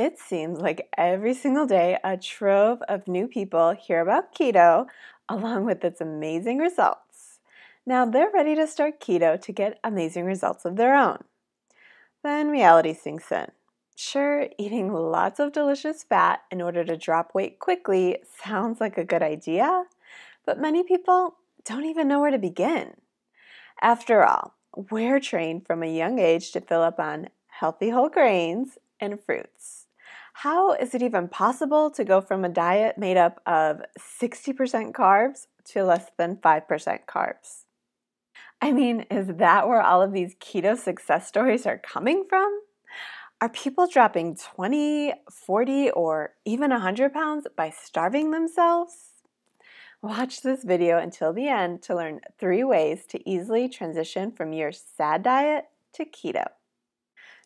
It seems like every single day a trove of new people hear about keto along with its amazing results. Now they're ready to start keto to get amazing results of their own. Then reality sinks in. Sure, eating lots of delicious fat in order to drop weight quickly sounds like a good idea, but many people don't even know where to begin. After all, we're trained from a young age to fill up on healthy whole grains and fruits. How is it even possible to go from a diet made up of 60% carbs to less than 5% carbs? I mean, is that where all of these keto success stories are coming from? Are people dropping 20, 40, or even 100 pounds by starving themselves? Watch this video until the end to learn three ways to easily transition from your SAD diet to keto.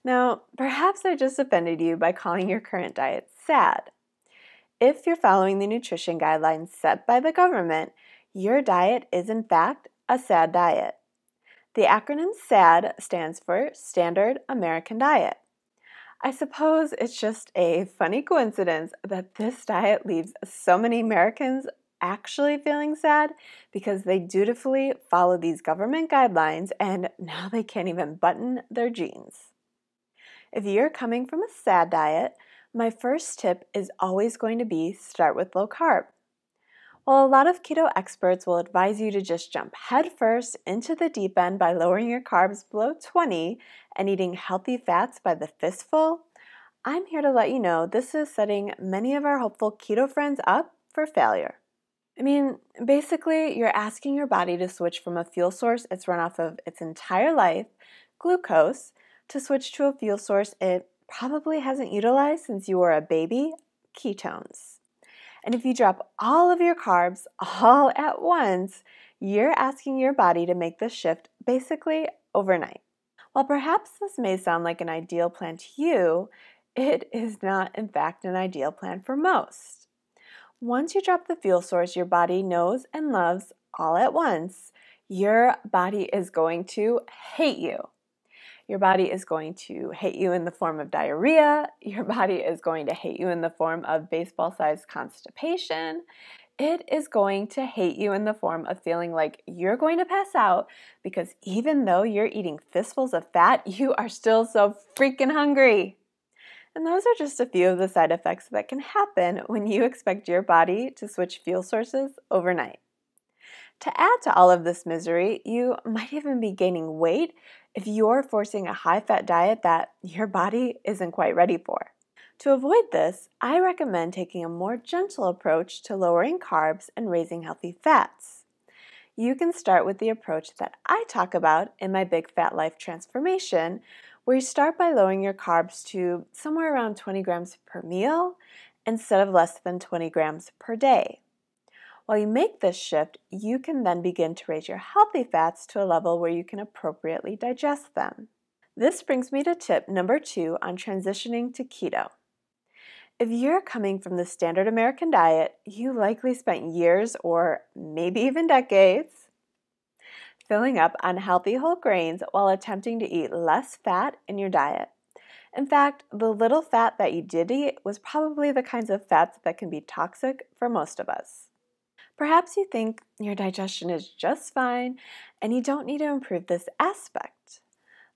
Now, perhaps I just offended you by calling your current diet sad. If you're following the nutrition guidelines set by the government, your diet is in fact a SAD diet. The acronym SAD stands for Standard American Diet. I suppose it's just a funny coincidence that this diet leaves so many Americans actually feeling sad because they dutifully follow these government guidelines and now they can't even button their jeans. If you're coming from a sad diet, my first tip is always going to be start with low carb. While a lot of keto experts will advise you to just jump headfirst into the deep end by lowering your carbs below 20 and eating healthy fats by the fistful, I'm here to let you know this is setting many of our hopeful keto friends up for failure. I mean, basically, you're asking your body to switch from a fuel source it's run off of its entire life, glucose, to switch to a fuel source it probably hasn't utilized since you were a baby ketones. And if you drop all of your carbs all at once, you're asking your body to make this shift basically overnight. While perhaps this may sound like an ideal plan to you, it is not, in fact, an ideal plan for most. Once you drop the fuel source your body knows and loves all at once, your body is going to hate you. Your body is going to hate you in the form of diarrhea. Your body is going to hate you in the form of baseball sized constipation. It is going to hate you in the form of feeling like you're going to pass out because even though you're eating fistfuls of fat, you are still so freaking hungry. And those are just a few of the side effects that can happen when you expect your body to switch fuel sources overnight. To add to all of this misery, you might even be gaining weight if you're forcing a high fat diet that your body isn't quite ready for. To avoid this, I recommend taking a more gentle approach to lowering carbs and raising healthy fats. You can start with the approach that I talk about in my Big Fat Life Transformation, where you start by lowering your carbs to somewhere around 20 grams per meal instead of less than 20 grams per day. While you make this shift, you can then begin to raise your healthy fats to a level where you can appropriately digest them. This brings me to tip number two on transitioning to keto. If you're coming from the standard American diet, you likely spent years or maybe even decades filling up on healthy whole grains while attempting to eat less fat in your diet. In fact, the little fat that you did eat was probably the kinds of fats that can be toxic for most of us. Perhaps you think your digestion is just fine and you don't need to improve this aspect.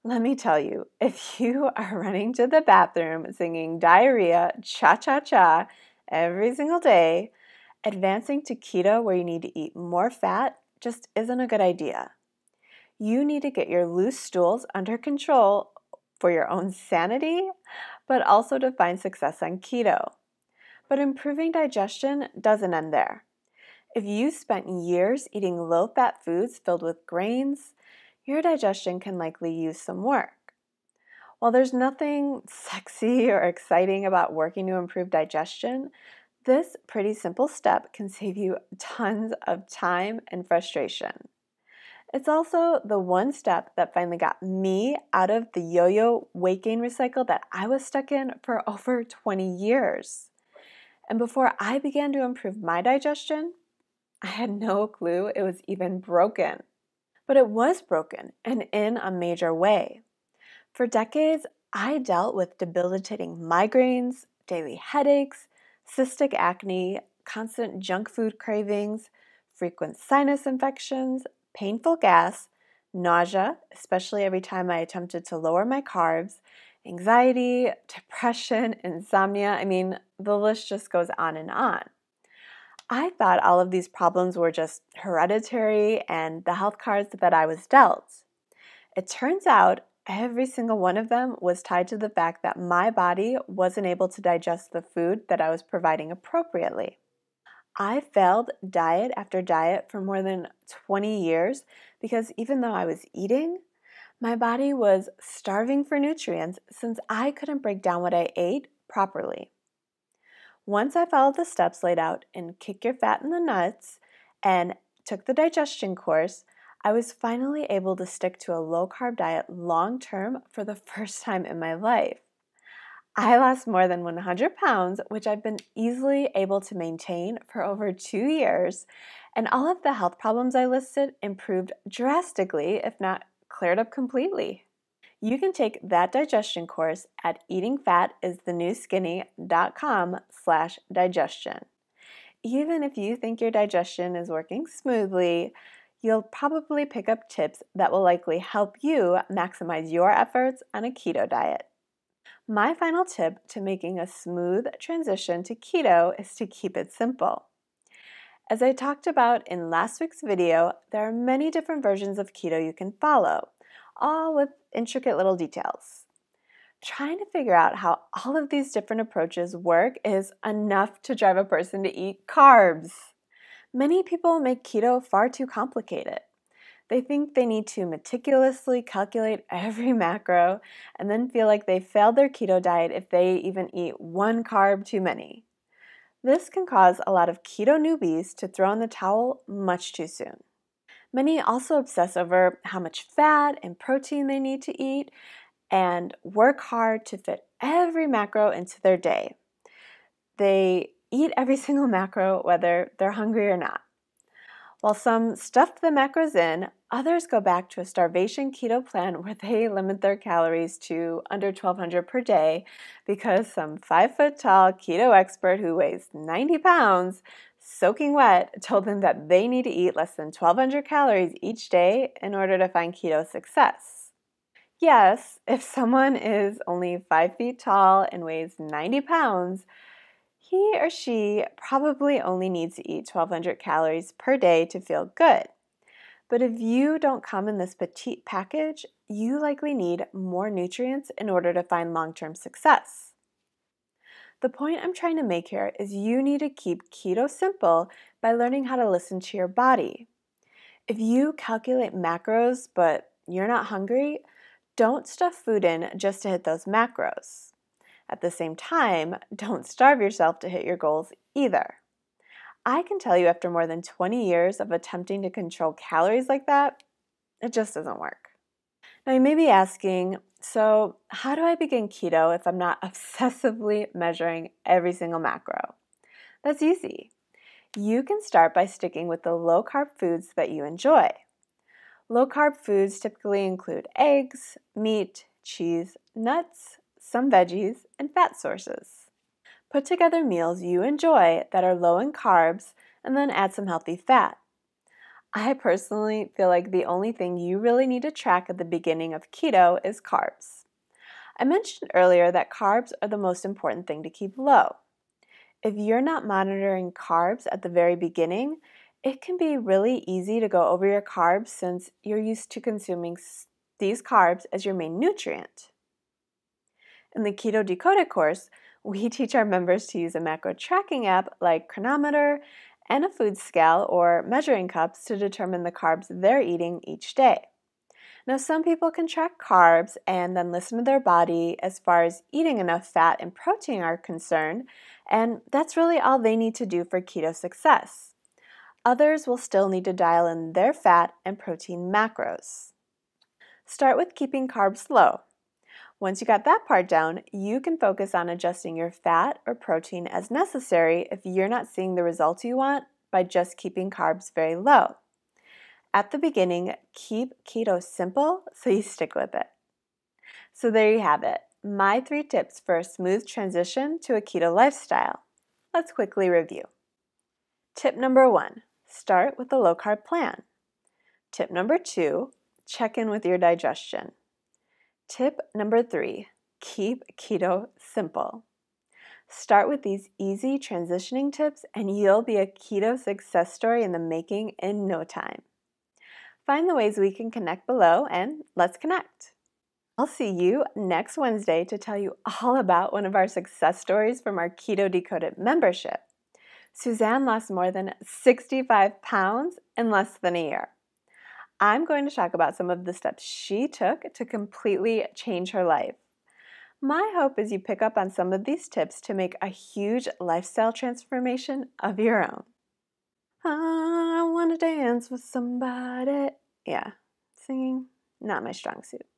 Let me tell you, if you are running to the bathroom singing diarrhea, cha cha cha every single day, advancing to keto where you need to eat more fat just isn't a good idea. You need to get your loose stools under control for your own sanity, but also to find success on keto. But improving digestion doesn't end there. If you spent years eating low fat foods filled with grains, your digestion can likely use some work. While there's nothing sexy or exciting about working to improve digestion, this pretty simple step can save you tons of time and frustration. It's also the one step that finally got me out of the yo yo weight gain recycle that I was stuck in for over 20 years. And before I began to improve my digestion, I had no clue it was even broken. But it was broken, and in a major way. For decades, I dealt with debilitating migraines, daily headaches, cystic acne, constant junk food cravings, frequent sinus infections, painful gas, nausea, especially every time I attempted to lower my carbs, anxiety, depression, insomnia. I mean, the list just goes on and on. I thought all of these problems were just hereditary and the health cards that I was dealt. It turns out every single one of them was tied to the fact that my body wasn't able to digest the food that I was providing appropriately. I failed diet after diet for more than 20 years because even though I was eating, my body was starving for nutrients since I couldn't break down what I ate properly. Once I followed the steps laid out in Kick Your Fat in the Nuts and took the digestion course, I was finally able to stick to a low carb diet long term for the first time in my life. I lost more than 100 pounds, which I've been easily able to maintain for over two years, and all of the health problems I listed improved drastically, if not cleared up completely. You can take that digestion course at eatingfatisthenewskinny.com slash digestion. Even if you think your digestion is working smoothly, you'll probably pick up tips that will likely help you maximize your efforts on a keto diet. My final tip to making a smooth transition to keto is to keep it simple. As I talked about in last week's video, there are many different versions of keto you can follow, all with intricate little details. Trying to figure out how all of these different approaches work is enough to drive a person to eat carbs. Many people make keto far too complicated. They think they need to meticulously calculate every macro and then feel like they failed their keto diet if they even eat one carb too many. This can cause a lot of keto newbies to throw in the towel much too soon. Many also obsess over how much fat and protein they need to eat and work hard to fit every macro into their day. They eat every single macro whether they're hungry or not. While some stuff the macros in, others go back to a starvation keto plan where they limit their calories to under 1200 per day because some 5 foot tall keto expert who weighs 90 pounds soaking wet, told them that they need to eat less than 1,200 calories each day in order to find keto success. Yes, if someone is only 5 feet tall and weighs 90 pounds, he or she probably only needs to eat 1,200 calories per day to feel good. But if you don't come in this petite package, you likely need more nutrients in order to find long term success. The point I'm trying to make here is you need to keep keto simple by learning how to listen to your body. If you calculate macros but you're not hungry, don't stuff food in just to hit those macros. At the same time, don't starve yourself to hit your goals either. I can tell you after more than 20 years of attempting to control calories like that, it just doesn't work. Now, you may be asking, so, how do I begin keto if I'm not obsessively measuring every single macro? That's easy. You can start by sticking with the low carb foods that you enjoy. Low carb foods typically include eggs, meat, cheese, nuts, some veggies, and fat sources. Put together meals you enjoy that are low in carbs and then add some healthy fat. I personally feel like the only thing you really need to track at the beginning of keto is carbs. I mentioned earlier that carbs are the most important thing to keep low. If you're not monitoring carbs at the very beginning, it can be really easy to go over your carbs since you're used to consuming these carbs as your main nutrient. In the Keto Decoded course, we teach our members to use a macro tracking app like Chronometer and a food scale or measuring cups to determine the carbs they're eating each day. Now, some people can track carbs and then listen to their body as far as eating enough fat and protein are concerned, and that's really all they need to do for keto success. Others will still need to dial in their fat and protein macros. Start with keeping carbs low. Once you got that part down, you can focus on adjusting your fat or protein as necessary if you're not seeing the results you want by just keeping carbs very low. At the beginning, keep keto simple so you stick with it. So there you have it, my three tips for a smooth transition to a keto lifestyle. Let's quickly review. Tip number one, start with a low carb plan. Tip number two, check in with your digestion. Tip number three keep keto simple. Start with these easy transitioning tips, and you'll be a keto success story in the making in no time. Find the ways we can connect below, and let's connect. I'll see you next Wednesday to tell you all about one of our success stories from our Keto Decoded membership. Suzanne lost more than 65 pounds in less than a year. I'm going to talk about some of the steps she took to completely change her life. My hope is you pick up on some of these tips to make a huge lifestyle transformation of your own. I want to dance with somebody. Yeah, singing, not my strong suit.